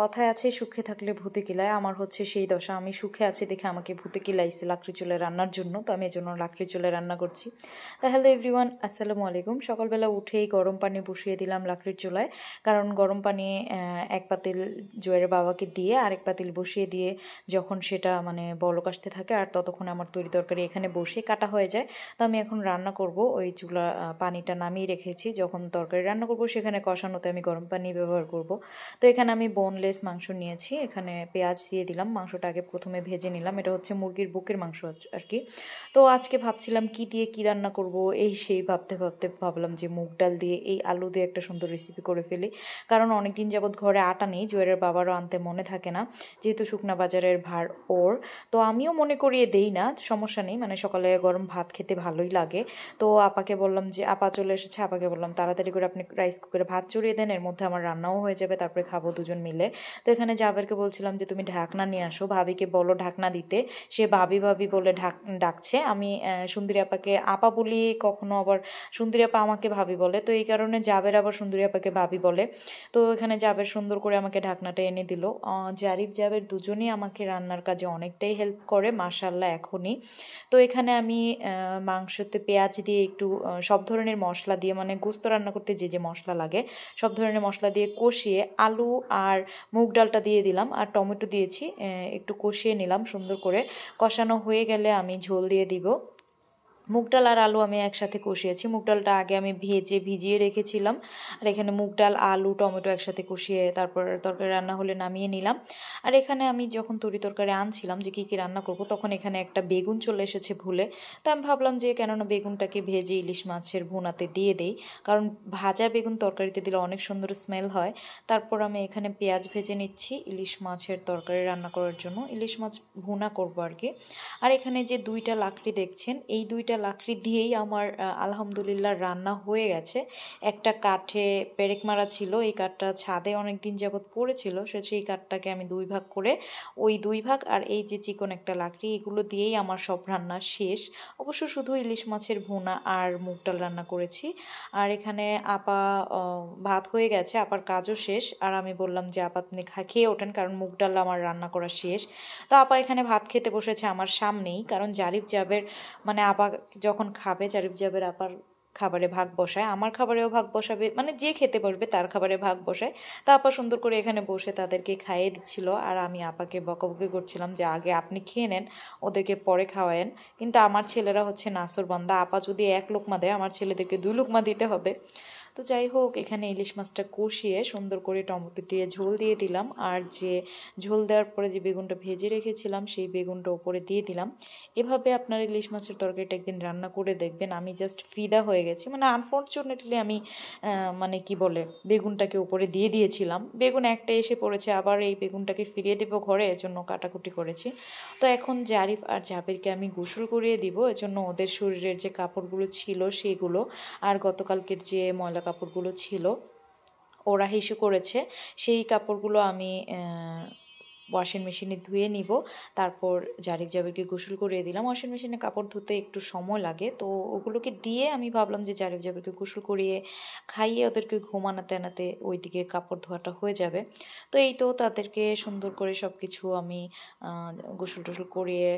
কথায় আছে সুখে থাকলে ভূতে কিলায় আমার হচ্ছে সেই দশা আমি সুখে আছি দেখে আমাকে ভূতে কিলাইছে লাকড়ি চুলে রান্নার জন্য তো আমি এজন্য লাকড়ি চুলে রান্না করছি তা হ্যালো এভরিওয়ান আসসালামু আলাইকুম সকালবেলা উঠেই গরম পানি বসিয়ে দিলাম লাকড়ির চুলায় কারণ গরম পানি এক পাতিল জয়ের বাবাকে দিয়ে আরেক পাতিল বসিয়ে দিয়ে যখন সেটা মানে বলক আসতে থাকে আর ততক্ষণে আমার তৈরি তরকারি এখানে বসে কাটা হয়ে যায় তো আমি এখন রান্না করব ওই চুলা পানিটা নামিয়ে রেখেছি যখন তরকারি রান্না করব সেখানে কষানোতে আমি গরম পানি ব্যবহার করব তো এখানে আমি বনলে লেস মাংস নিয়েছি এখানে পেঁয়াজ দিয়ে দিলাম মাংসটা আগে প্রথমে ভেজে নিলাম এটা হচ্ছে মুরগির বুকের মাংস আর কি তো আজকে ভাবছিলাম কি দিয়ে কি রান্না করব এই সেই ভাবতে ভাবতে ভাবলাম যে মুগ ডাল দিয়ে এই আলু দিয়ে একটা সুন্দর রেসিপি করে ফেলি কারণ অনেকদিন যাবৎ ঘরে আটা নেই জোয়ারের বাবারও আনতে মনে থাকে না যেহেতু শুকনা বাজারের ভার ওর তো আমিও মনে করিয়ে দেই না সমস্যা নেই মানে সকালে গরম ভাত খেতে ভালোই লাগে তো আপাকে বললাম যে আপা চলে এসেছে আপাকে বললাম তাড়াতাড়ি করে আপনি রাইস কুকারে ভাত চড়িয়ে দেন এর মধ্যে আমার রান্নাও হয়ে যাবে তারপরে খাবো দুজন মিলে তো এখানে জাবেরকে বলছিলাম যে তুমি ঢাকনা নিয়ে আসো ভাবিকে বলো ঢাকনা দিতে সে ভাবি ভাবি বলে ঢাক ডাকছে আমি সুন্দরী আপাকে আপা বলি কখনো আবার সুন্দরী আপা আমাকে ভাবি বলে তো এই কারণে জাবের আবার সুন্দরী আপাকে ভাবি বলে তো এখানে জাবের সুন্দর করে আমাকে ঢাকনাটা এনে দিল জারিফ জাবের দুজনেই আমাকে রান্নার কাজে অনেকটাই হেল্প করে মার্শাল্লাহ এখনই তো এখানে আমি মাংসতে পেঁয়াজ দিয়ে একটু সব ধরনের মশলা দিয়ে মানে গোস্ত রান্না করতে যে যে মশলা লাগে সব ধরনের মশলা দিয়ে কষিয়ে আলু আর মুগ ডালটা দিয়ে দিলাম আর টমেটো দিয়েছি একটু কষিয়ে নিলাম সুন্দর করে কষানো হয়ে গেলে আমি ঝোল দিয়ে দিব মুগ ডাল আর আলু আমি একসাথে কষিয়েছি মুগ ডালটা আগে আমি ভেজে ভিজিয়ে রেখেছিলাম আর এখানে মুগ ডাল আলু টমেটো একসাথে কষিয়ে তারপর তরকারি রান্না হলে নামিয়ে নিলাম আর এখানে আমি যখন তরি তরকারি আনছিলাম যে কী কী রান্না করব তখন এখানে একটা বেগুন চলে এসেছে ভুলে তা আমি ভাবলাম যে কেননা বেগুনটাকে ভেজে ইলিশ মাছের ভুনাতে দিয়ে দেই কারণ ভাজা বেগুন তরকারিতে দিলে অনেক সুন্দর স্মেল হয় তারপর আমি এখানে পেঁয়াজ ভেজে নিচ্ছি ইলিশ মাছের তরকারি রান্না করার জন্য ইলিশ মাছ ভুনা করবো আর কি আর এখানে যে দুইটা লাকড়ি দেখছেন এই দুইটা ডিজিটাল লাকড়ি দিয়েই আমার আলহামদুলিল্লাহ রান্না হয়ে গেছে একটা কাঠে পেরেক মারা ছিল এই কাঠটা ছাদে অনেক দিন যাবৎ পড়েছিল সে সেই কাঠটাকে আমি দুই ভাগ করে ওই দুই ভাগ আর এই যে চিকন একটা লাকড়ি এগুলো দিয়েই আমার সব রান্না শেষ অবশ্য শুধু ইলিশ মাছের ভুনা আর মুগ ডাল রান্না করেছি আর এখানে আপা ভাত হয়ে গেছে আপার কাজও শেষ আর আমি বললাম যে আপা আপনি খেয়ে ওঠেন কারণ মুগ ডাল আমার রান্না করা শেষ তো আপা এখানে ভাত খেতে বসেছে আমার সামনেই কারণ জারিফ জাবের মানে আপা যখন খাবে জারিফ জাবের আপার খাবারে ভাগ বসায় আমার খাবারেও ভাগ বসাবে মানে যে খেতে বসবে তার খাবারে ভাগ বসায় তা আপা সুন্দর করে এখানে বসে তাদেরকে খাইয়ে দিচ্ছিল আর আমি আপাকে বকবকি করছিলাম যে আগে আপনি খেয়ে নেন ওদেরকে পরে খাওয়ায়েন কিন্তু আমার ছেলেরা হচ্ছে নাসর বন্ধা আপা যদি এক লোকমা দেয় আমার ছেলেদেরকে দুই লোকমা দিতে হবে তো যাই হোক এখানে ইলিশ মাছটা কষিয়ে সুন্দর করে টমেটো দিয়ে ঝোল দিয়ে দিলাম আর যে ঝোল দেওয়ার পরে যে বেগুনটা ভেজে রেখেছিলাম সেই বেগুনটা ওপরে দিয়ে দিলাম এভাবে আপনার ইলিশ মাছের তরকারিটা একদিন রান্না করে দেখবেন আমি জাস্ট ফিদা হয়ে গেছি মানে আনফর্চুনেটলি আমি মানে কি বলে বেগুনটাকে উপরে দিয়ে দিয়েছিলাম বেগুন একটা এসে পড়েছে আবার এই বেগুনটাকে ফিরিয়ে দেবো ঘরে এজন্য কাটাকুটি করেছি তো এখন জারিফ আর জাবিরকে আমি গোসল করিয়ে দিব এজন্য ওদের শরীরের যে কাপড়গুলো ছিল সেগুলো আর গতকালকের যে ময়লা কাপড়গুলো ছিল ওরা হিসু করেছে সেই কাপড়গুলো আমি ওয়াশিং মেশিনে ধুয়ে নিব তারপর জারিক জাবিরকে গোসল করিয়ে দিলাম ওয়াশিং মেশিনে কাপড় ধুতে একটু সময় লাগে তো ওগুলোকে দিয়ে আমি ভাবলাম যে জারিক জাবেরকে গোসল করিয়ে খাইয়ে ওদেরকে ঘুমানাতে আনাতে ওইদিকে কাপড় ধোয়াটা হয়ে যাবে তো এই তো তাদেরকে সুন্দর করে সব কিছু আমি গোসল টোসল করিয়ে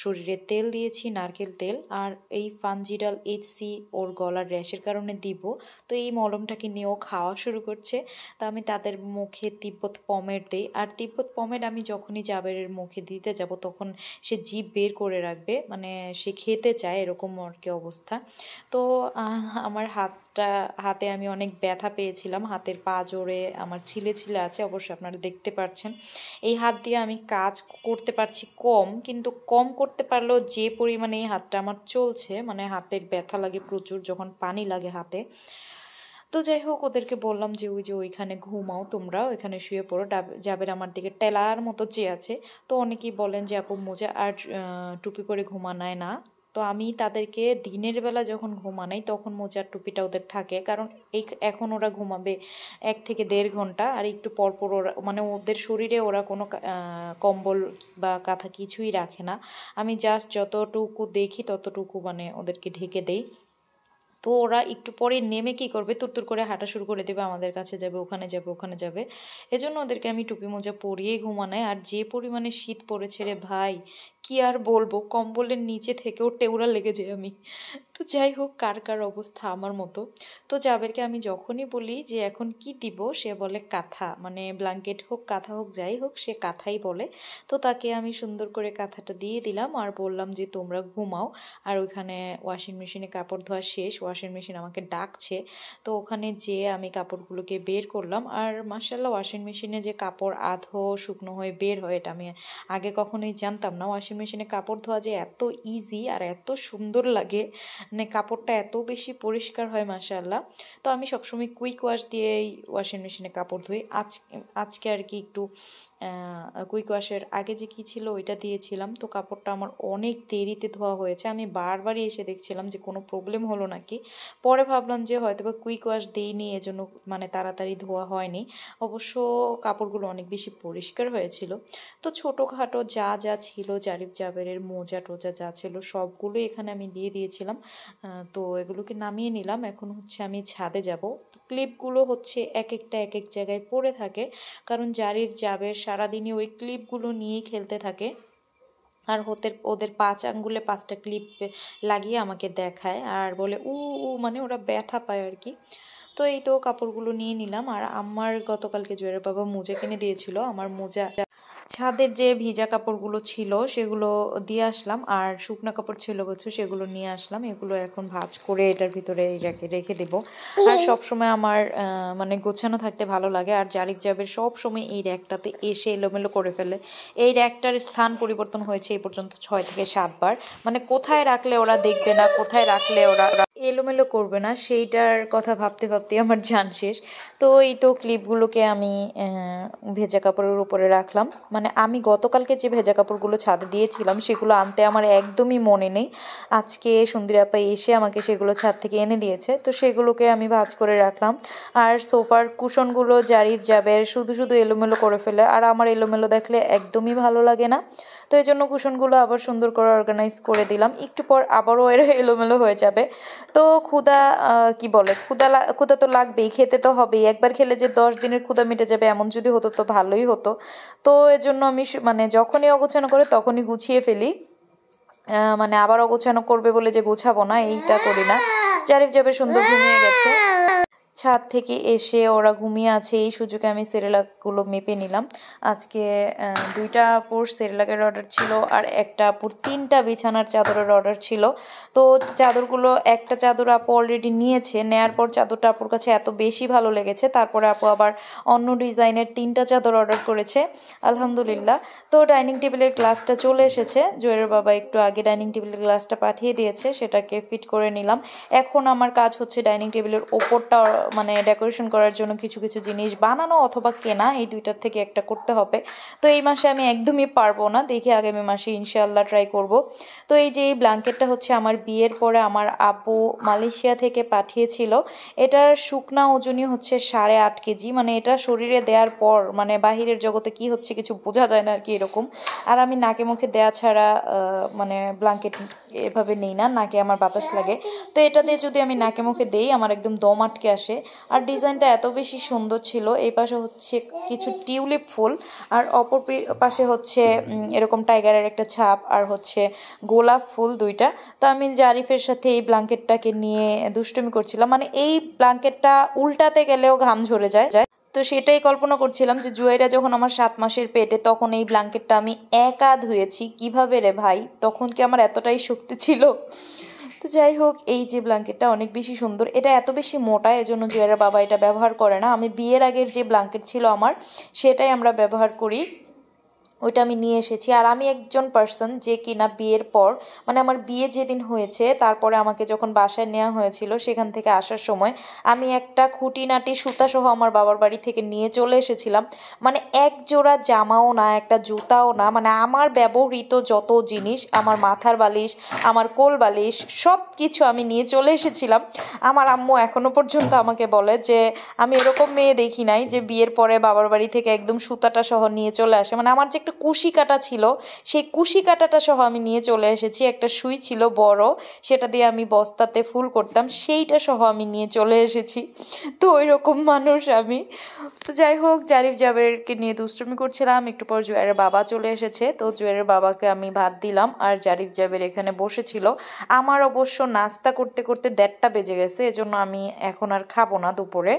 শরীরে তেল দিয়েছি নারকেল তেল আর এই ফানজিডাল এইচ সি ওর গলার র্যাশের কারণে দিব তো এই মলমটাকে নিয়েও খাওয়া শুরু করছে তা আমি তাদের মুখে তিব্বত পমেট দিই আর তিব্বত পমেট আমি যখনই জাবের মুখে দিতে যাব তখন সে জিভ বের করে রাখবে মানে সে খেতে চায় এরকম আর কি অবস্থা তো আমার হাত হাতটা হাতে আমি অনেক ব্যথা পেয়েছিলাম হাতের পা জোরে আমার ছিলে ছিলে আছে অবশ্যই আপনারা দেখতে পাচ্ছেন এই হাত দিয়ে আমি কাজ করতে পারছি কম কিন্তু কম করতে পারলেও যে পরিমাণে এই হাতটা আমার চলছে মানে হাতের ব্যথা লাগে প্রচুর যখন পানি লাগে হাতে তো যাই হোক ওদেরকে বললাম যে ওই যে ওইখানে ঘুমাও তোমরা ওইখানে শুয়ে পড়ো যাবের আমার দিকে টেলার মতো চেয়ে আছে তো অনেকেই বলেন যে আপু মোজা আর টুপি পরে ঘুমানায় না তো আমি তাদেরকে দিনের বেলা যখন ঘুমানাই তখন মোজার টুপিটা ওদের থাকে কারণ এই এখন ওরা ঘুমাবে এক থেকে দেড় ঘন্টা আর একটু পরপর ওরা মানে ওদের শরীরে ওরা কোনো কম্বল বা কাঁথা কিছুই রাখে না আমি জাস্ট যতটুকু দেখি ততটুকু মানে ওদেরকে ঢেকে দেই তো ওরা একটু পরে নেমে কি করবে তুরতুর করে হাঁটা শুরু করে দেবে আমাদের কাছে যাবে ওখানে যাবে ওখানে যাবে এজন্য ওদেরকে আমি টুপি মোজা পরিয়েই ঘুমানাই আর যে পরিমাণে শীত পড়েছে রে ভাই কি আর বলবো কম্বলের নিচে থেকেও টেউরা লেগে যায় আমি তো যাই হোক কার কার অবস্থা আমার মতো তো যাবেরকে আমি যখনই বলি যে এখন কি দিব সে বলে কাঁথা মানে ব্ল্যাঙ্কেট হোক কাঁথা হোক যাই হোক সে কাঁথাই বলে তো তাকে আমি সুন্দর করে কাঁথাটা দিয়ে দিলাম আর বললাম যে তোমরা ঘুমাও আর ওইখানে ওয়াশিং মেশিনে কাপড় ধোয়া শেষ ওয়াশিং মেশিন আমাকে ডাকছে তো ওখানে যেয়ে আমি কাপড়গুলোকে বের করলাম আর মার্শাল্লাহ ওয়াশিং মেশিনে যে কাপড় আধো শুকনো হয়ে বের হয় এটা আমি আগে কখনোই জানতাম না ওয়াশিং ওয়াশিং মেশিনে কাপড় ধোয়া যে এত ইজি আর এত সুন্দর লাগে মানে কাপড়টা এত বেশি পরিষ্কার হয় মাশাল্লাহ তো আমি সবসময় কুইক ওয়াশ দিয়েই ওয়াশিং মেশিনে কাপড় ধুই আজ আজকে আর কি একটু কুইক ওয়াশের আগে যে কী ছিল ওইটা দিয়েছিলাম তো কাপড়টা আমার অনেক দেরিতে ধোয়া হয়েছে আমি বারবারই এসে দেখছিলাম যে কোনো প্রবলেম হলো নাকি পরে ভাবলাম যে হয়তো বা কুইক ওয়াশ দিইনি এজন্য মানে তাড়াতাড়ি ধোয়া হয়নি অবশ্য কাপড়গুলো অনেক বেশি পরিষ্কার হয়েছিল তো ছোটোখাটো যা যা ছিল জারিফ জাবেরের মোজা টোজা যা ছিল সবগুলো এখানে আমি দিয়ে দিয়েছিলাম তো এগুলোকে নামিয়ে নিলাম এখন হচ্ছে আমি ছাদে যাব ক্লিপগুলো হচ্ছে এক একটা এক এক জায়গায় পড়ে থাকে কারণ জারিফ জাবের সারাদিনই ওই ক্লিপগুলো নিয়েই খেলতে থাকে আর ওদের ওদের পাঁচ আঙ্গুলে পাঁচটা ক্লিপ লাগিয়ে আমাকে দেখায় আর বলে উ উ মানে ওরা ব্যথা পায় আর কি তো এই তো কাপড়গুলো নিয়ে নিলাম আর আমার গতকালকে জুয়ের বাবা মোজা কিনে দিয়েছিল আমার মোজা ছাদের যে ভিজা কাপড়গুলো ছিল সেগুলো দিয়ে আসলাম আর শুকনো কাপড় ছিল কিছু সেগুলো নিয়ে আসলাম এগুলো এখন ভাজ করে এটার ভিতরে এটাকে রেখে দেব আর সব সময় আমার মানে গোছানো থাকতে ভালো লাগে আর জারিক জাবের সব সময় এই র্যাকটাতে এসে এলোমেলো করে ফেলে এই র্যাকটার স্থান পরিবর্তন হয়েছে এই পর্যন্ত ছয় থেকে সাতবার মানে কোথায় রাখলে ওরা দেখবে না কোথায় রাখলে ওরা এলোমেলো করবে না সেইটার কথা ভাবতে ভাবতে আমার জান শেষ তো এই তো ক্লিপগুলোকে আমি ভেজা কাপড়ের উপরে রাখলাম মানে আমি গতকালকে যে ভেজা কাপড়গুলো ছাদে দিয়েছিলাম সেগুলো আনতে আমার একদমই মনে নেই আজকে সুন্দরী আপা এসে আমাকে সেগুলো ছাদ থেকে এনে দিয়েছে তো সেগুলোকে আমি ভাজ করে রাখলাম আর সোফার কুশনগুলো জারিফ যাবে শুধু শুধু এলোমেলো করে ফেলে আর আমার এলোমেলো দেখলে একদমই ভালো লাগে না তো এই জন্য কুশনগুলো আবার সুন্দর করে অর্গানাইজ করে দিলাম একটু পর আবারও এর এলোমেলো হয়ে যাবে তো ক্ষুদা কি বলে ক্ষুদা ক্ষুদা তো লাগবেই খেতে তো হবেই একবার খেলে যে দশ দিনের ক্ষুদা মিটে যাবে এমন যদি হতো তো ভালোই হতো তো এজন্য আমি মানে যখনই অগোছানো করে তখনই গুছিয়ে ফেলি মানে আবার অগোছানো করবে বলে যে গোছাবো না এইটা করি না জারিফ যাবে সুন্দর ঘুমিয়ে গেছে ছাদ থেকে এসে ওরা ঘুমিয়ে আছে এই সুযোগে আমি সেরেলাকগুলো মেপে নিলাম আজকে দুইটা আপুর সেরেলাকের অর্ডার ছিল আর একটা আপুর তিনটা বিছানার চাদরের অর্ডার ছিল তো চাদরগুলো একটা চাদর আপু অলরেডি নিয়েছে নেয়ার পর চাদরটা আপুর কাছে এত বেশি ভালো লেগেছে তারপরে আপু আবার অন্য ডিজাইনের তিনটা চাদর অর্ডার করেছে আলহামদুলিল্লাহ তো ডাইনিং টেবিলের গ্লাসটা চলে এসেছে জয়ের বাবা একটু আগে ডাইনিং টেবিলের গ্লাসটা পাঠিয়ে দিয়েছে সেটাকে ফিট করে নিলাম এখন আমার কাজ হচ্ছে ডাইনিং টেবিলের ওপরটা মানে ডেকোরেশন করার জন্য কিছু কিছু জিনিস বানানো অথবা কেনা এই দুইটার থেকে একটা করতে হবে তো এই মাসে আমি একদমই পারবো না দেখি আগামী মাসে ইনশাল্লাহ ট্রাই করব তো এই যে এই ব্ল্যাঙ্কেটটা হচ্ছে আমার বিয়ের পরে আমার আপু মালয়েশিয়া থেকে পাঠিয়েছিল এটার শুকনা ওজনই হচ্ছে সাড়ে আট কেজি মানে এটা শরীরে দেওয়ার পর মানে বাহিরের জগতে কি হচ্ছে কিছু বোঝা যায় না আর কি এরকম আর আমি নাকে মুখে দেয়া ছাড়া মানে ব্ল্যাঙ্কেট এভাবে নেই না নাকে আমার বাতাস লাগে তো এটা দিয়ে যদি আমি নাকে মুখে দেই আমার একদম দম আটকে আসে আর ডিজাইনটা এত বেশি সুন্দর ছিল এই পাশে হচ্ছে কিছু টিউলিপ ফুল আর অপর পাশে হচ্ছে এরকম টাইগারের একটা ছাপ আর হচ্ছে গোলাপ ফুল দুইটা তো আমি জারিফের সাথে এই ব্লাঙ্কেটটাকে নিয়ে দুষ্টুমি করছিলাম মানে এই ব্লাঙ্কেটটা উল্টাতে গেলেও ঘাম ঝরে যায় যায় তো সেটাই কল্পনা করছিলাম যে জুয়েরা যখন আমার সাত মাসের পেটে তখন এই ব্ল্যাঙ্কেটটা আমি একা ধুয়েছি কিভাবে রে ভাই তখন কি আমার এতটাই শক্তি ছিল তো যাই হোক এই যে ব্ল্যাঙ্কেটটা অনেক বেশি সুন্দর এটা এত বেশি মোটা এজন্য জুয়েরা বাবা এটা ব্যবহার করে না আমি বিয়ের আগের যে ব্ল্যাঙ্কেট ছিল আমার সেটাই আমরা ব্যবহার করি ওইটা আমি নিয়ে এসেছি আর আমি একজন পার্সন যে কিনা বিয়ের পর মানে আমার বিয়ে যেদিন হয়েছে তারপরে আমাকে যখন বাসায় নেওয়া হয়েছিল সেখান থেকে আসার সময় আমি একটা খুঁটিনাটি সুতাসহ আমার বাবার বাড়ি থেকে নিয়ে চলে এসেছিলাম মানে এক জোড়া জামাও না একটা জুতাও না মানে আমার ব্যবহৃত যত জিনিস আমার মাথার বালিশ আমার কোল বালিশ সব কিছু আমি নিয়ে চলে এসেছিলাম আমার আম্মু এখনও পর্যন্ত আমাকে বলে যে আমি এরকম মেয়ে দেখি নাই যে বিয়ের পরে বাবার বাড়ি থেকে একদম সুতাটা সহ নিয়ে চলে আসে মানে আমার যে একটা কুশি কাটা ছিল সেই কুশি কাটাটা সহ আমি নিয়ে চলে এসেছি একটা সুই ছিল বড় সেটা দিয়ে আমি বস্তাতে ফুল করতাম সেইটা সহ আমি নিয়ে চলে এসেছি তো ওই রকম মানুষ আমি তো যাই হোক জারিফ জাবেরকে নিয়ে দুষ্টমি করছিলাম একটু পর জুয়ের বাবা চলে এসেছে তো জুয়ের বাবাকে আমি ভাত দিলাম আর জারিফ জাবের এখানে বসেছিল আমার অবশ্য নাস্তা করতে করতে দেড়টা বেজে গেছে এজন্য আমি এখন আর খাবো না দুপুরে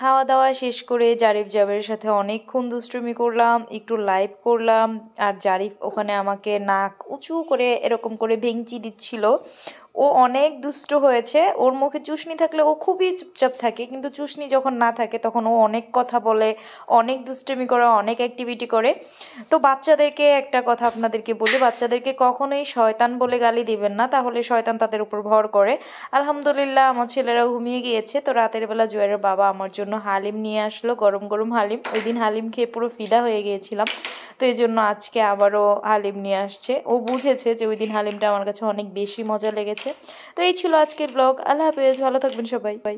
খাওয়া দাওয়া শেষ করে জারিফ জাবের সাথে অনেকক্ষণ দুষ্টুমি করলাম একটু লাইভ করলাম আর জারিফ ওখানে আমাকে নাক উঁচু করে এরকম করে ভেঙচি দিচ্ছিল ও অনেক দুষ্ট হয়েছে ওর মুখে চুষনি থাকলে ও খুবই চুপচাপ থাকে কিন্তু চুষনি যখন না থাকে তখন ও অনেক কথা বলে অনেক দুষ্টমি করে অনেক অ্যাক্টিভিটি করে তো বাচ্চাদেরকে একটা কথা আপনাদেরকে বলি বাচ্চাদেরকে কখনোই শয়তান বলে গালি দিবেন না তাহলে শয়তান তাদের উপর ভর করে আলহামদুলিল্লাহ আমার ছেলেরা ঘুমিয়ে গিয়েছে তো রাতের বেলা জয়ের বাবা আমার জন্য হালিম নিয়ে আসলো গরম গরম হালিম ওই দিন হালিম খেয়ে পুরো ফিদা হয়ে গিয়েছিলাম তো এই জন্য আজকে আবারও হালিম নিয়ে আসছে ও বুঝেছে যে ওই দিন হালিমটা আমার কাছে অনেক বেশি মজা লেগেছে তো এই ছিল আজকের ব্লগ আল্লাহ হাফেজ ভালো থাকবেন সবাই